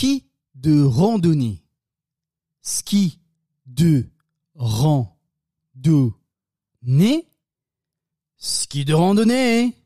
ski de randonnée. Ski de randonnée. Ski de randonnée.